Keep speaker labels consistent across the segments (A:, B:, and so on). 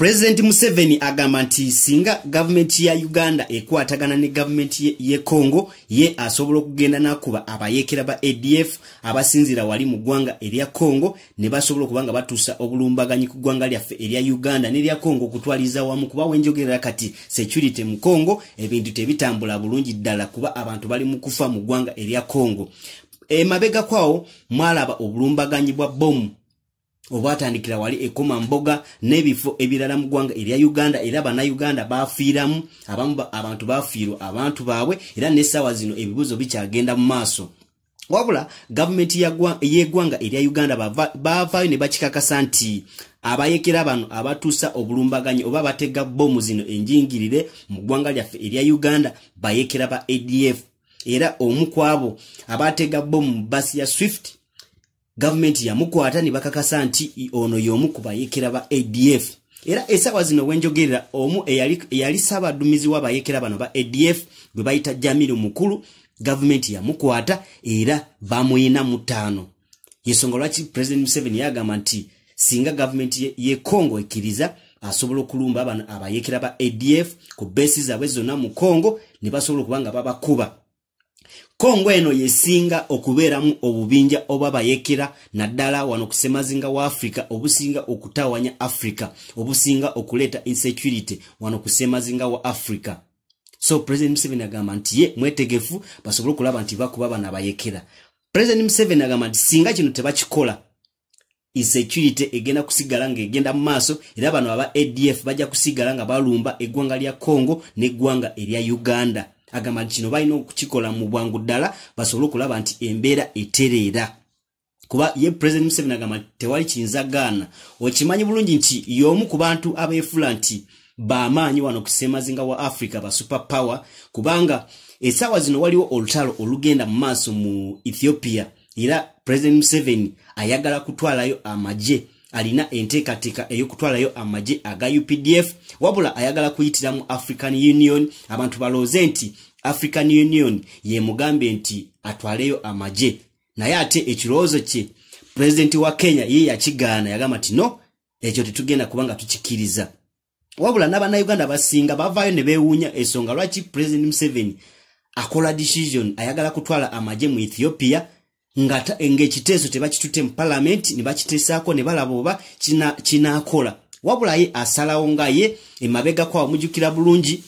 A: pulezidenti museveni agamba nti singa gavumenti ya uganda ekwatagana ne gavumenti yekongo ye asobola okugenda n'akuba abayeekera ba adf abasinzira wali mu ggwanga erya kongo ne basobola okuba nga batuusa obulumbaganyi ku ggwanga lyaffe erya uganda n'erya kongo okutwaliza wamu kuba wenjogerera kati security mu kongo ebintu tebitambula bulungi ddala kuba abantu bali mu kufa mu ggwanga erya kongo emabegakwawo mwalaba obulumbaganyi bwa bomu obwatandikira wali ekoma mboga n'ebifo ebirala mu ggwanga erya uganda era bannayuganda baafiiramu abamu abantu baafiirwa abantu baabwe era n'essaawa zino ebibuuzo bikyagenda mu maaso wabula gavumenti y'eggwanga erya uganda baavaayo ne bakikakasa nti abayekera bano abatuusa obulumbaganyi oba batega bbomu zino enjingirire mu ggwanga lyaffe erya uganda bayekera ba adf era omu ku abo abatega bbomu mu basi ya swift gavumenti yamukwata ne bakakasa nti ono y'omu ku bayeekera ba adf era esaawa zino wenjogerera omu eyali ssaabaddumizi w'abayeekera bano ba adf bwe bayita jamiri mukulu gavumenti yamukwata era bamuyina mu ttaano yensonga lwaki president museveni yagamba nti singa gavumenti yekongo ekkiriza asobola okulumba bano abayeekera ba adf ku beesi zaabwe zonna mu kongo ne basobola okuba nga babakuba kongo eno yesinga okubeeramu obubinja oba bayekera naddala wano kusemazinga wa africa obusinga okutawanya africa obusinga okuleeta insecurity wano kusemazinga wa africa so president museveni agamba nti ye mwetegefu basobole okulaba nti bakuba banabayekera president museveni agamba nti singa kino tebakikola insecurity egenda kusigala ngaegenda mu maaso era bano aba adf bajja kusigala nga balumba eggwanga lya congo n'eggwanga erya uganda agamba nti kino balina okukikola mu bwangu ddala basobole okulaba nti embeera etereera kuba ye president museveni agamba nti tewali kiyinza gaana okimanyi bulungi nti y'omu ku bantu abeefula nti bamaanyi wano kusemazinga wa africa ba super power kubanga esaawa zino waliwo olutalo olugenda mu maaso mu ethiopia era president museveni ayagala kutwalayo amagye alina enteekateeka ey'okutwalayo amagye aga updf wabula ayagala kuyitira mu african union abantu balooze nti african union yemugambe nti atwaleyo amagye naye ate ekirowoozo kye pulezidenti wa kenya ye yakigaana yagamba nti no ekyo tetugenda kubanga tukikkiriza wabula n'abannayuganda basinga bavaayo ne beewuunya ensonga lwaki pulezidenti museveni akola decision ayagala kutwala amagye mu ethiopia ngaekiteeso tebakitutte mu palamenti ne bakiteesaako ne balaba oba kinaakola wabula ye asalawo nga ye emabegako awamujjukira bulungi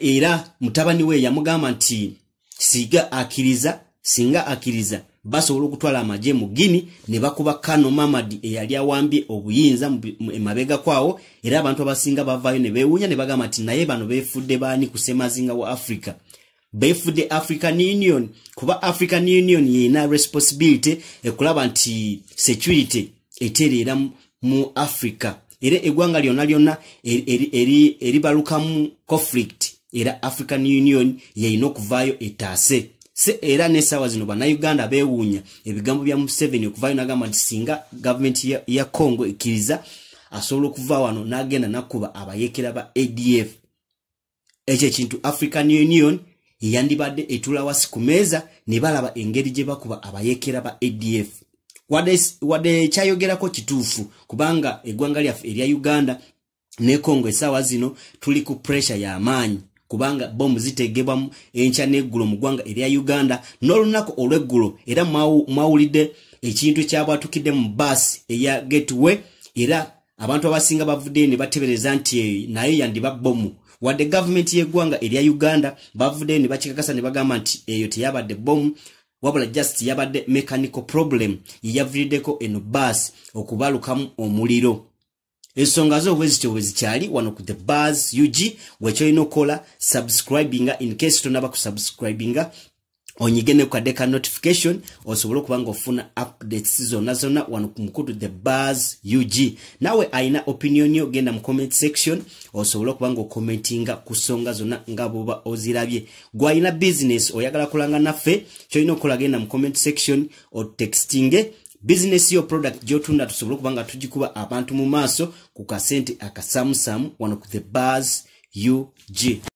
A: era mutabani we yamugamba nti siga akiriza singa akiriza basobola okutwala amagye mu gini ne bakuba kano mamadi eyali awambye obuyinza emabegako awo era abantu abasinga bavaayo ne beewuunya ne bagamba nti naye bano beefudde baani ku semazinga wa africa befudde african union kuba african union yeena responsibility ekulaba nti security etereera mu africa era eggwanga lyonna lyonna eribalukamu conflict era african union yeyina okuvaayo etaase se era nesaawa zino bannauganda bewuunya ebigambo bya museveni okuvaayo nagamba nti singa gavumenti ya congo ekkiriza asobola okuva wano n'agenda nakuba abayekera ba adf ekyo ekintu african union eyandibadde etula wasi ku meeza ne balaba engeri gye bakuba abayekera ba adf wadde kyayogerako kituufu kubanga eggwanga lyaffe erya uganda ne congo esaawa zino tuli ku puresure y'amaanyi kubanga bomu zitegebwamu enkya n'eggulo mu ggwanga erya uganda n'olunaku olw'eggulo era mwawulidde ekintu ekyabwatukidde mu baasi eya getway era abantu abasinga bavuddeyo ne batebereza nti eh, naye yandiba bomu wadde gavumenti yeggwanga erya uganda bavudde nebakikakasa nebagamba nti eyo teyabadde bomu wabula just yabadde mechanical problem yeyaviriddeko eno bas okubalukamu omuliro ensonga zo obwezityo bwezikyali wano ku the bas ug wekyolina okukola subscribinga incase tonaba kusubscribinga onyigene ku kadde ka notification osobole okuba ngaofuna updates zonna zonna wano ku mukutu the bars ug naawe alina opinion yo genda mu comment section osobole okuba ngaokomentinga ku songa zonna nga bwoba ozirabye gwalina business oyagala kulanga naffe kyolina okukola genda mu comment section otextinge bizinesi yo product gyotunda tusobole okuba nga tugikuba abantu mu maaso ku kasente akasamusamu wano ku the bars ug